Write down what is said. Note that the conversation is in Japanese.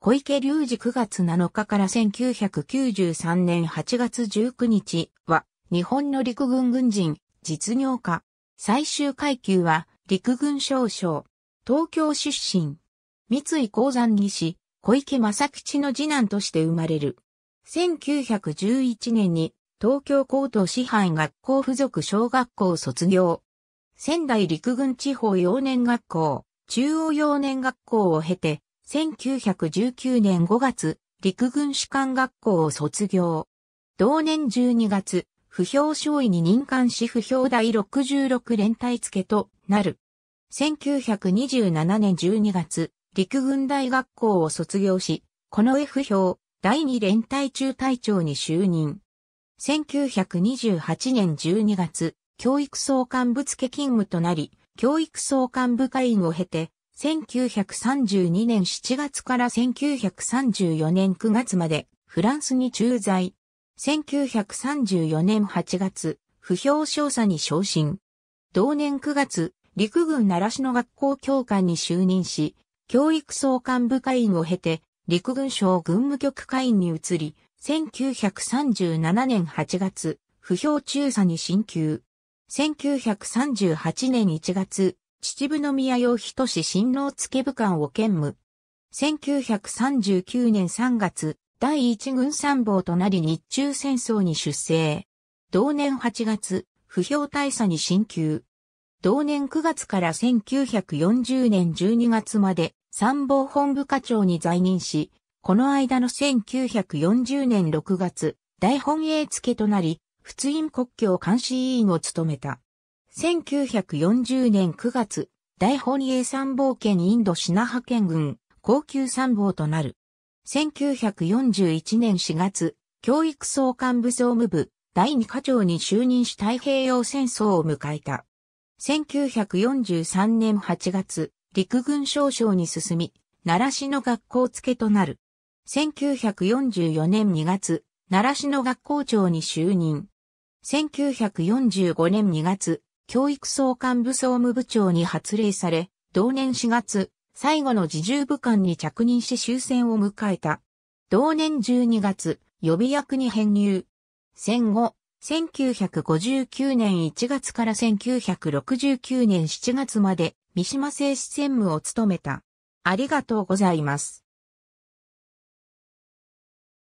小池隆二9月7日から1993年8月19日は、日本の陸軍軍人、実業家。最終階級は、陸軍少将。東京出身。三井鉱山技師、小池正吉の次男として生まれる。1911年に、東京高等師範学校附属小学校卒業。仙台陸軍地方幼年学校、中央幼年学校を経て、1919年5月、陸軍士官学校を卒業。同年12月、不評少尉に任官し不評第66連隊付となる。1927年12月、陸軍大学校を卒業し、この F 票第2連隊中隊長に就任。1928年12月、教育総監部付勤務となり、教育総監部会員を経て、1932年7月から1934年9月までフランスに駐在。1934年8月、不評少佐に昇進。同年9月、陸軍奈良市の学校教官に就任し、教育総監部会員を経て、陸軍省軍務局会員に移り、1937年8月、不評中佐に進級。1938年1月、秩父宮洋人市新郎付部官を兼務。1939年3月、第一軍参謀となり日中戦争に出征。同年8月、不評大佐に進級。同年9月から1940年12月まで参謀本部課長に在任し、この間の1940年6月、大本営付となり、仏印国境監視委員を務めた。1940年9月、大本営参謀権インドシナ派遣軍、高級参謀となる。1941年4月、教育総監部総務部、第2課長に就任し太平洋戦争を迎えた。1943年8月、陸軍少将に進み、奈良市の学校付けとなる。1944年2月、奈良市の学校長に就任。1945年2月、教育総監部総務部長に発令され、同年4月、最後の自重部官に着任し終戦を迎えた。同年12月、予備役に編入。戦後、1959年1月から1969年7月まで、三島製紙専務を務めた。ありがとうございます。